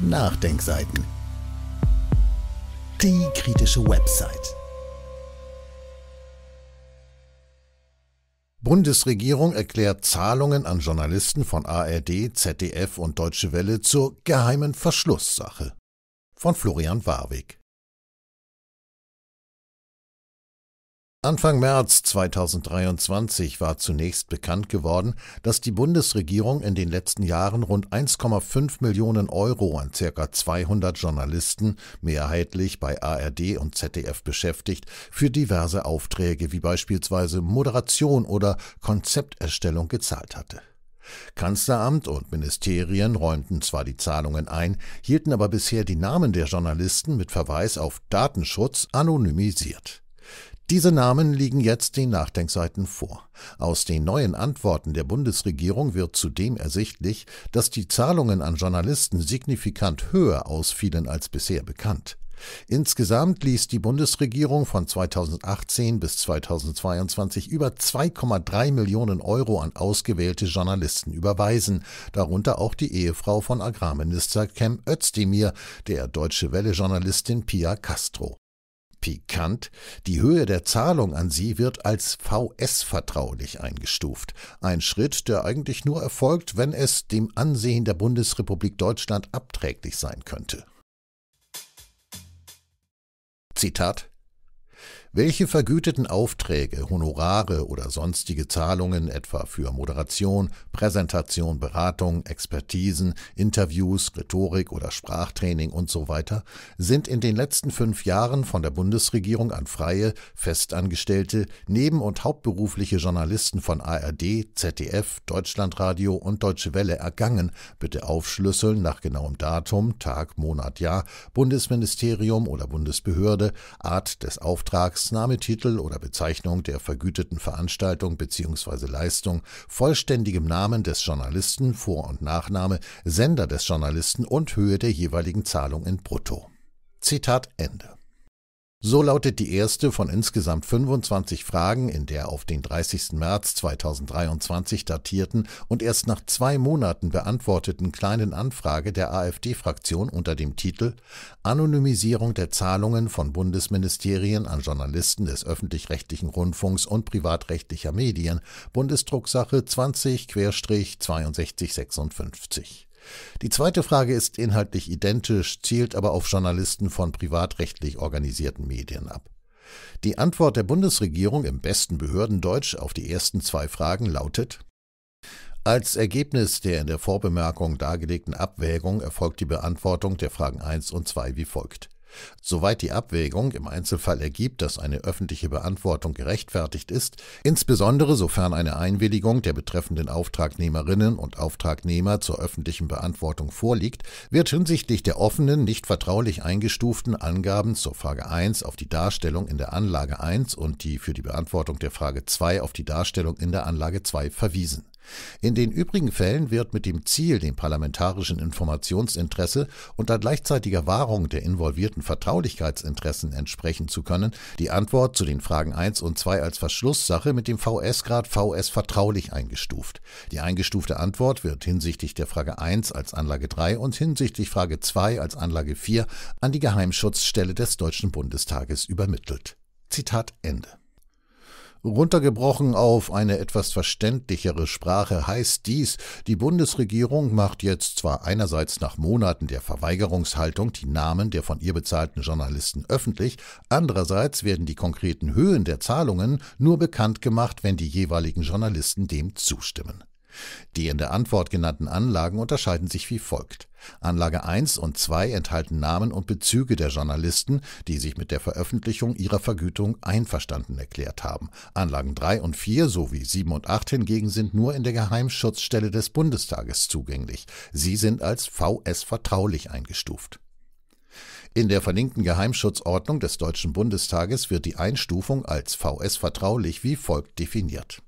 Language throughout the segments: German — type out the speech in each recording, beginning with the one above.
Nachdenkseiten. Die kritische Website. Bundesregierung erklärt Zahlungen an Journalisten von ARD, ZDF und Deutsche Welle zur geheimen Verschlusssache. Von Florian Warwick. Anfang März 2023 war zunächst bekannt geworden, dass die Bundesregierung in den letzten Jahren rund 1,5 Millionen Euro an ca. 200 Journalisten, mehrheitlich bei ARD und ZDF beschäftigt, für diverse Aufträge wie beispielsweise Moderation oder Konzepterstellung gezahlt hatte. Kanzleramt und Ministerien räumten zwar die Zahlungen ein, hielten aber bisher die Namen der Journalisten mit Verweis auf Datenschutz anonymisiert. Diese Namen liegen jetzt den Nachdenkseiten vor. Aus den neuen Antworten der Bundesregierung wird zudem ersichtlich, dass die Zahlungen an Journalisten signifikant höher ausfielen als bisher bekannt. Insgesamt ließ die Bundesregierung von 2018 bis 2022 über 2,3 Millionen Euro an ausgewählte Journalisten überweisen, darunter auch die Ehefrau von Agrarminister Cem Özdemir, der Deutsche Welle-Journalistin Pia Castro. Pikant, die Höhe der Zahlung an sie wird als VS-vertraulich eingestuft. Ein Schritt, der eigentlich nur erfolgt, wenn es dem Ansehen der Bundesrepublik Deutschland abträglich sein könnte. Zitat welche vergüteten Aufträge, Honorare oder sonstige Zahlungen etwa für Moderation, Präsentation, Beratung, Expertisen, Interviews, Rhetorik oder Sprachtraining usw. So sind in den letzten fünf Jahren von der Bundesregierung an freie, festangestellte, neben- und hauptberufliche Journalisten von ARD, ZDF, Deutschlandradio und Deutsche Welle ergangen, bitte aufschlüsseln nach genauem Datum, Tag, Monat, Jahr, Bundesministerium oder Bundesbehörde, Art des Auftrags, Vertragsname, oder Bezeichnung der vergüteten Veranstaltung bzw. Leistung, vollständigem Namen des Journalisten, Vor- und Nachname, Sender des Journalisten und Höhe der jeweiligen Zahlung in Brutto. Zitat Ende. So lautet die erste von insgesamt 25 Fragen in der auf den 30. März 2023 datierten und erst nach zwei Monaten beantworteten kleinen Anfrage der AfD-Fraktion unter dem Titel Anonymisierung der Zahlungen von Bundesministerien an Journalisten des öffentlich-rechtlichen Rundfunks und privatrechtlicher Medien, Bundesdrucksache 20-6256. Die zweite Frage ist inhaltlich identisch, zielt aber auf Journalisten von privatrechtlich organisierten Medien ab. Die Antwort der Bundesregierung im besten Behördendeutsch auf die ersten zwei Fragen lautet als Ergebnis der in der Vorbemerkung dargelegten Abwägung erfolgt die Beantwortung der Fragen 1 und 2 wie folgt. Soweit die Abwägung im Einzelfall ergibt, dass eine öffentliche Beantwortung gerechtfertigt ist, insbesondere sofern eine Einwilligung der betreffenden Auftragnehmerinnen und Auftragnehmer zur öffentlichen Beantwortung vorliegt, wird hinsichtlich der offenen, nicht vertraulich eingestuften Angaben zur Frage 1 auf die Darstellung in der Anlage 1 und die für die Beantwortung der Frage 2 auf die Darstellung in der Anlage 2 verwiesen. In den übrigen Fällen wird mit dem Ziel, dem parlamentarischen Informationsinteresse unter gleichzeitiger Wahrung der involvierten Vertraulichkeitsinteressen entsprechen zu können, die Antwort zu den Fragen 1 und 2 als Verschlusssache mit dem VS-Grad VS vertraulich eingestuft. Die eingestufte Antwort wird hinsichtlich der Frage 1 als Anlage 3 und hinsichtlich Frage 2 als Anlage 4 an die Geheimschutzstelle des Deutschen Bundestages übermittelt. Zitat Ende. Runtergebrochen auf eine etwas verständlichere Sprache heißt dies, die Bundesregierung macht jetzt zwar einerseits nach Monaten der Verweigerungshaltung die Namen der von ihr bezahlten Journalisten öffentlich, andererseits werden die konkreten Höhen der Zahlungen nur bekannt gemacht, wenn die jeweiligen Journalisten dem zustimmen. Die in der Antwort genannten Anlagen unterscheiden sich wie folgt. Anlage 1 und 2 enthalten Namen und Bezüge der Journalisten, die sich mit der Veröffentlichung ihrer Vergütung einverstanden erklärt haben. Anlagen 3 und 4 sowie 7 und 8 hingegen sind nur in der Geheimschutzstelle des Bundestages zugänglich. Sie sind als VS vertraulich eingestuft. In der verlinkten Geheimschutzordnung des Deutschen Bundestages wird die Einstufung als VS vertraulich wie folgt definiert.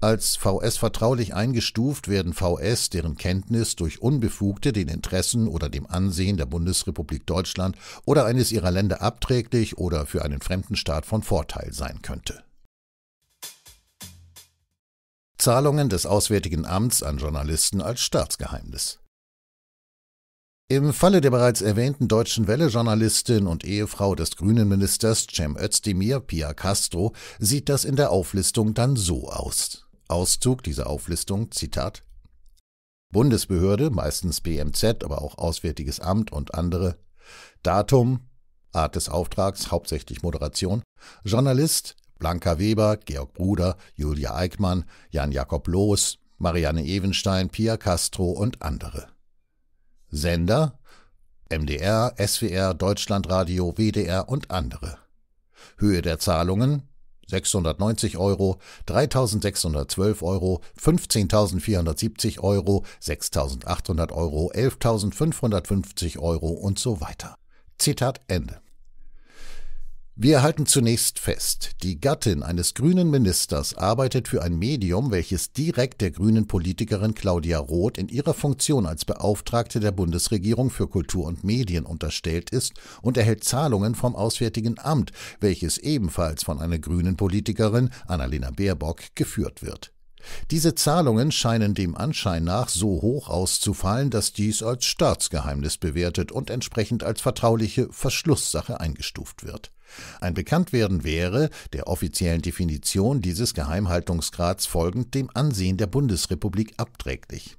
Als VS vertraulich eingestuft werden VS, deren Kenntnis durch Unbefugte den Interessen oder dem Ansehen der Bundesrepublik Deutschland oder eines ihrer Länder abträglich oder für einen fremden Staat von Vorteil sein könnte. Zahlungen des Auswärtigen Amts an Journalisten als Staatsgeheimnis. Im Falle der bereits erwähnten deutschen Welle-Journalistin und Ehefrau des grünen Ministers Cem Özdemir, Pia Castro, sieht das in der Auflistung dann so aus. Auszug dieser Auflistung, Zitat Bundesbehörde, meistens BMZ, aber auch Auswärtiges Amt und andere, Datum, Art des Auftrags, hauptsächlich Moderation, Journalist, Blanca Weber, Georg Bruder, Julia Eickmann, Jan-Jakob Loos, Marianne Evenstein, Pia Castro und andere. Sender MDR, SWR, Deutschlandradio, WDR und andere. Höhe der Zahlungen 690 Euro, 3612 Euro, 15.470 Euro, 6.800 Euro, 11.550 Euro und so weiter. Zitat Ende. Wir halten zunächst fest, die Gattin eines grünen Ministers arbeitet für ein Medium, welches direkt der grünen Politikerin Claudia Roth in ihrer Funktion als Beauftragte der Bundesregierung für Kultur und Medien unterstellt ist und erhält Zahlungen vom Auswärtigen Amt, welches ebenfalls von einer grünen Politikerin, Annalena Baerbock, geführt wird. Diese Zahlungen scheinen dem Anschein nach so hoch auszufallen, dass dies als Staatsgeheimnis bewertet und entsprechend als vertrauliche Verschlusssache eingestuft wird. Ein Bekanntwerden wäre, der offiziellen Definition dieses Geheimhaltungsgrads folgend, dem Ansehen der Bundesrepublik abträglich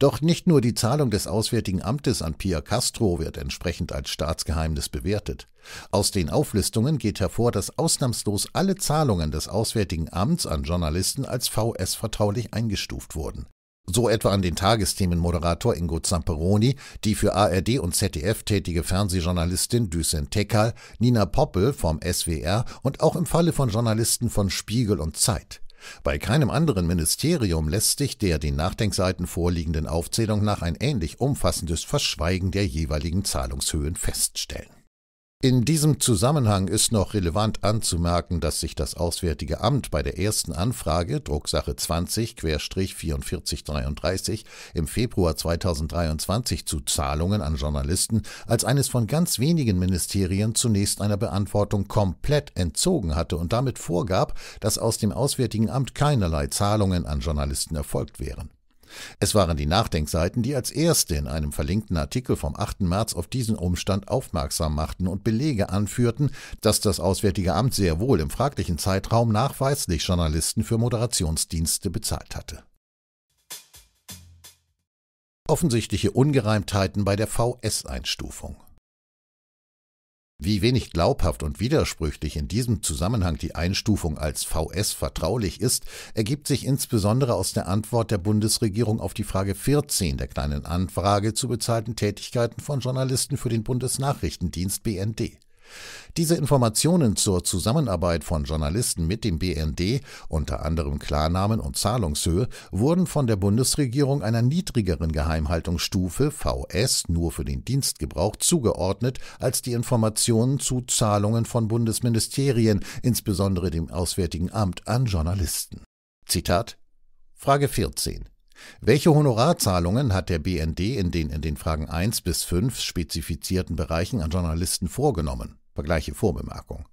doch nicht nur die Zahlung des Auswärtigen Amtes an Pia Castro wird entsprechend als Staatsgeheimnis bewertet. Aus den Auflistungen geht hervor, dass ausnahmslos alle Zahlungen des Auswärtigen Amts an Journalisten als VS vertraulich eingestuft wurden. So etwa an den Tagesthemenmoderator Ingo Zamperoni, die für ARD und ZDF tätige Fernsehjournalistin Düsen Tekal, Nina Poppel vom SWR und auch im Falle von Journalisten von Spiegel und Zeit. Bei keinem anderen Ministerium lässt sich der den Nachdenkseiten vorliegenden Aufzählung nach ein ähnlich umfassendes Verschweigen der jeweiligen Zahlungshöhen feststellen. In diesem Zusammenhang ist noch relevant anzumerken, dass sich das Auswärtige Amt bei der ersten Anfrage Drucksache 20-4433 im Februar 2023 zu Zahlungen an Journalisten als eines von ganz wenigen Ministerien zunächst einer Beantwortung komplett entzogen hatte und damit vorgab, dass aus dem Auswärtigen Amt keinerlei Zahlungen an Journalisten erfolgt wären. Es waren die Nachdenkseiten, die als erste in einem verlinkten Artikel vom 8. März auf diesen Umstand aufmerksam machten und Belege anführten, dass das Auswärtige Amt sehr wohl im fraglichen Zeitraum nachweislich Journalisten für Moderationsdienste bezahlt hatte. Offensichtliche Ungereimtheiten bei der VS-Einstufung. Wie wenig glaubhaft und widersprüchlich in diesem Zusammenhang die Einstufung als VS vertraulich ist, ergibt sich insbesondere aus der Antwort der Bundesregierung auf die Frage 14 der kleinen Anfrage zu bezahlten Tätigkeiten von Journalisten für den Bundesnachrichtendienst BND. Diese Informationen zur Zusammenarbeit von Journalisten mit dem BND, unter anderem Klarnamen und Zahlungshöhe, wurden von der Bundesregierung einer niedrigeren Geheimhaltungsstufe VS nur für den Dienstgebrauch zugeordnet als die Informationen zu Zahlungen von Bundesministerien, insbesondere dem Auswärtigen Amt, an Journalisten. Zitat Frage 14. Welche Honorarzahlungen hat der BND in den in den Fragen 1 bis 5 spezifizierten Bereichen an Journalisten vorgenommen? Vergleiche Vorbemerkung.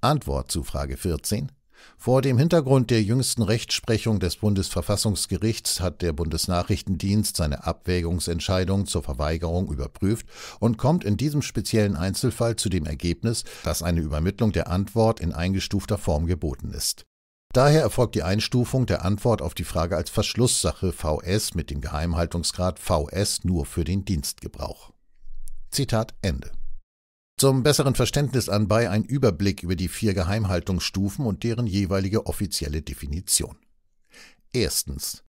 Antwort zu Frage 14. Vor dem Hintergrund der jüngsten Rechtsprechung des Bundesverfassungsgerichts hat der Bundesnachrichtendienst seine Abwägungsentscheidung zur Verweigerung überprüft und kommt in diesem speziellen Einzelfall zu dem Ergebnis, dass eine Übermittlung der Antwort in eingestufter Form geboten ist. Daher erfolgt die Einstufung der Antwort auf die Frage als Verschlusssache VS mit dem Geheimhaltungsgrad VS nur für den Dienstgebrauch. Zitat Ende. Zum besseren Verständnis anbei ein Überblick über die vier Geheimhaltungsstufen und deren jeweilige offizielle Definition. Erstens.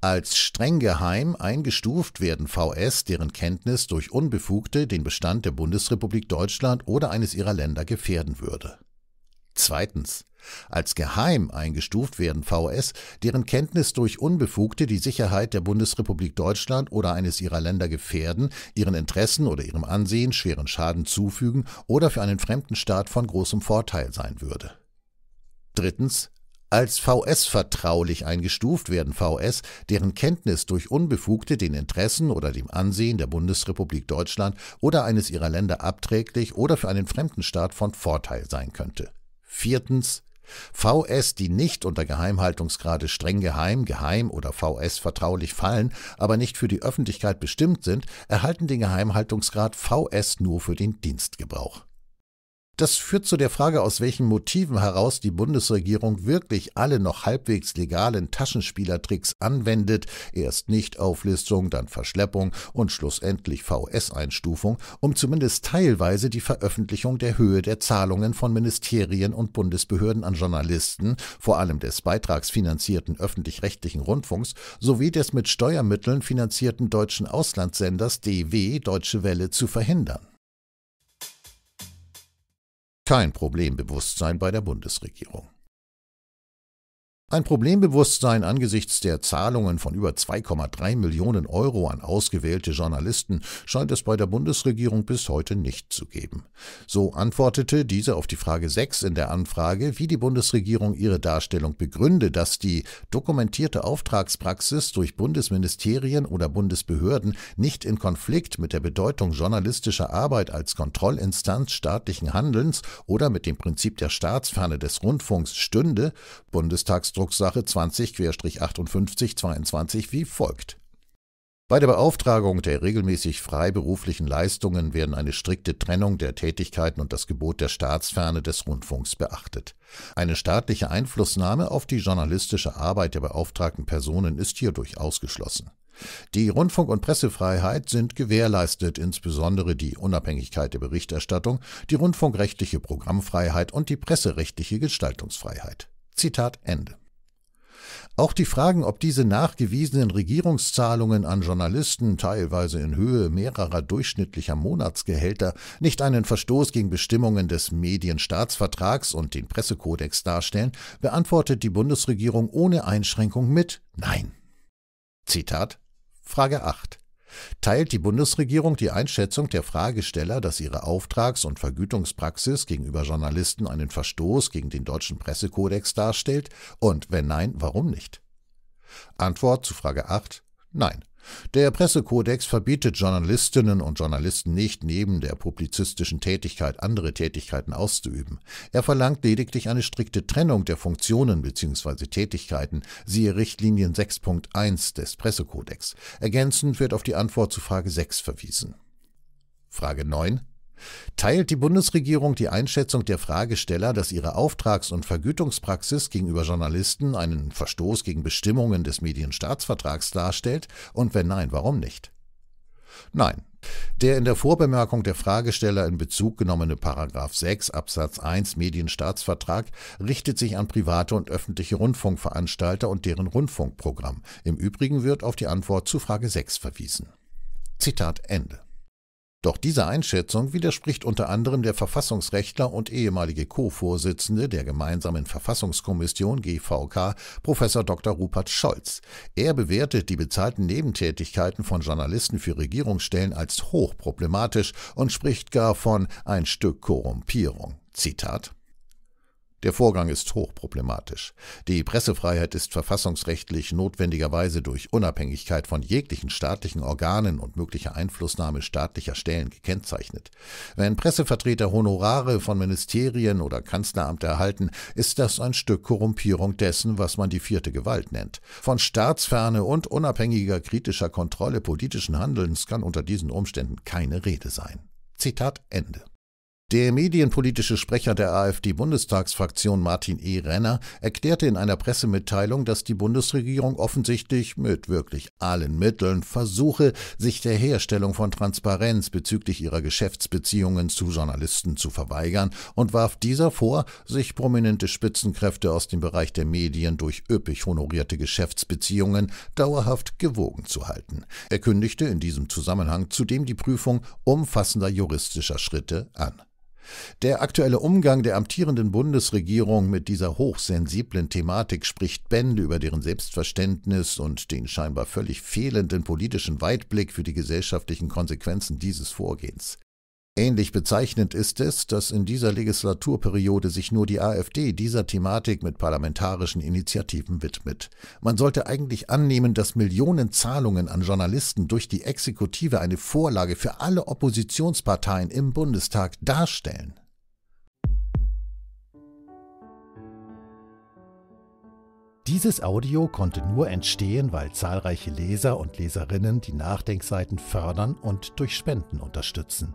Als streng geheim eingestuft werden VS, deren Kenntnis durch Unbefugte den Bestand der Bundesrepublik Deutschland oder eines ihrer Länder gefährden würde. Zweitens. Als geheim eingestuft werden VS, deren Kenntnis durch Unbefugte die Sicherheit der Bundesrepublik Deutschland oder eines ihrer Länder gefährden, ihren Interessen oder ihrem Ansehen schweren Schaden zufügen oder für einen fremden Staat von großem Vorteil sein würde. Drittens. Als VS vertraulich eingestuft werden VS, deren Kenntnis durch Unbefugte den Interessen oder dem Ansehen der Bundesrepublik Deutschland oder eines ihrer Länder abträglich oder für einen fremden Staat von Vorteil sein könnte. Viertens. VS, die nicht unter Geheimhaltungsgrade streng geheim, geheim oder VS vertraulich fallen, aber nicht für die Öffentlichkeit bestimmt sind, erhalten den Geheimhaltungsgrad VS nur für den Dienstgebrauch. Das führt zu der Frage, aus welchen Motiven heraus die Bundesregierung wirklich alle noch halbwegs legalen Taschenspielertricks anwendet, erst Nichtauflistung, dann Verschleppung und schlussendlich VS-Einstufung, um zumindest teilweise die Veröffentlichung der Höhe der Zahlungen von Ministerien und Bundesbehörden an Journalisten, vor allem des beitragsfinanzierten öffentlich-rechtlichen Rundfunks, sowie des mit Steuermitteln finanzierten deutschen Auslandssenders DW Deutsche Welle zu verhindern kein Problembewusstsein bei der Bundesregierung. Ein Problembewusstsein angesichts der Zahlungen von über 2,3 Millionen Euro an ausgewählte Journalisten scheint es bei der Bundesregierung bis heute nicht zu geben. So antwortete diese auf die Frage 6 in der Anfrage, wie die Bundesregierung ihre Darstellung begründe, dass die dokumentierte Auftragspraxis durch Bundesministerien oder Bundesbehörden nicht in Konflikt mit der Bedeutung journalistischer Arbeit als Kontrollinstanz staatlichen Handelns oder mit dem Prinzip der Staatsferne des Rundfunks stünde, Bundestags Rechtsdrucksache 20-5822 wie folgt. Bei der Beauftragung der regelmäßig freiberuflichen Leistungen werden eine strikte Trennung der Tätigkeiten und das Gebot der Staatsferne des Rundfunks beachtet. Eine staatliche Einflussnahme auf die journalistische Arbeit der beauftragten Personen ist hierdurch ausgeschlossen. Die Rundfunk- und Pressefreiheit sind gewährleistet, insbesondere die Unabhängigkeit der Berichterstattung, die rundfunkrechtliche Programmfreiheit und die presserechtliche Gestaltungsfreiheit. Zitat Ende. Auch die Fragen, ob diese nachgewiesenen Regierungszahlungen an Journalisten, teilweise in Höhe mehrerer durchschnittlicher Monatsgehälter, nicht einen Verstoß gegen Bestimmungen des Medienstaatsvertrags und den Pressekodex darstellen, beantwortet die Bundesregierung ohne Einschränkung mit Nein. Zitat Frage 8. Teilt die Bundesregierung die Einschätzung der Fragesteller, dass ihre Auftrags- und Vergütungspraxis gegenüber Journalisten einen Verstoß gegen den deutschen Pressekodex darstellt? Und wenn nein, warum nicht? Antwort zu Frage 8 Nein. Der Pressekodex verbietet Journalistinnen und Journalisten nicht, neben der publizistischen Tätigkeit andere Tätigkeiten auszuüben. Er verlangt lediglich eine strikte Trennung der Funktionen bzw. Tätigkeiten, siehe Richtlinien 6.1 des Pressekodex. Ergänzend wird auf die Antwort zu Frage 6 verwiesen. Frage 9 Teilt die Bundesregierung die Einschätzung der Fragesteller, dass ihre Auftrags- und Vergütungspraxis gegenüber Journalisten einen Verstoß gegen Bestimmungen des Medienstaatsvertrags darstellt? Und wenn nein, warum nicht? Nein. Der in der Vorbemerkung der Fragesteller in Bezug genommene Paragraph 6 Absatz 1 Medienstaatsvertrag richtet sich an private und öffentliche Rundfunkveranstalter und deren Rundfunkprogramm. Im Übrigen wird auf die Antwort zu Frage 6 verwiesen. Zitat Ende. Doch diese Einschätzung widerspricht unter anderem der Verfassungsrechtler und ehemalige Co-Vorsitzende der gemeinsamen Verfassungskommission GVK, Professor Dr. Rupert Scholz. Er bewertet die bezahlten Nebentätigkeiten von Journalisten für Regierungsstellen als hochproblematisch und spricht gar von ein Stück Korrumpierung. Zitat der Vorgang ist hochproblematisch. Die Pressefreiheit ist verfassungsrechtlich notwendigerweise durch Unabhängigkeit von jeglichen staatlichen Organen und möglicher Einflussnahme staatlicher Stellen gekennzeichnet. Wenn Pressevertreter Honorare von Ministerien oder Kanzleramt erhalten, ist das ein Stück Korrumpierung dessen, was man die vierte Gewalt nennt. Von staatsferne und unabhängiger kritischer Kontrolle politischen Handelns kann unter diesen Umständen keine Rede sein. Zitat Ende. Der medienpolitische Sprecher der AfD-Bundestagsfraktion Martin E. Renner erklärte in einer Pressemitteilung, dass die Bundesregierung offensichtlich mit wirklich allen Mitteln versuche, sich der Herstellung von Transparenz bezüglich ihrer Geschäftsbeziehungen zu Journalisten zu verweigern und warf dieser vor, sich prominente Spitzenkräfte aus dem Bereich der Medien durch üppig honorierte Geschäftsbeziehungen dauerhaft gewogen zu halten. Er kündigte in diesem Zusammenhang zudem die Prüfung umfassender juristischer Schritte an. Der aktuelle Umgang der amtierenden Bundesregierung mit dieser hochsensiblen Thematik spricht Bände über deren Selbstverständnis und den scheinbar völlig fehlenden politischen Weitblick für die gesellschaftlichen Konsequenzen dieses Vorgehens Ähnlich bezeichnend ist es, dass in dieser Legislaturperiode sich nur die AfD dieser Thematik mit parlamentarischen Initiativen widmet. Man sollte eigentlich annehmen, dass Millionen Zahlungen an Journalisten durch die Exekutive eine Vorlage für alle Oppositionsparteien im Bundestag darstellen. Dieses Audio konnte nur entstehen, weil zahlreiche Leser und Leserinnen die Nachdenkseiten fördern und durch Spenden unterstützen.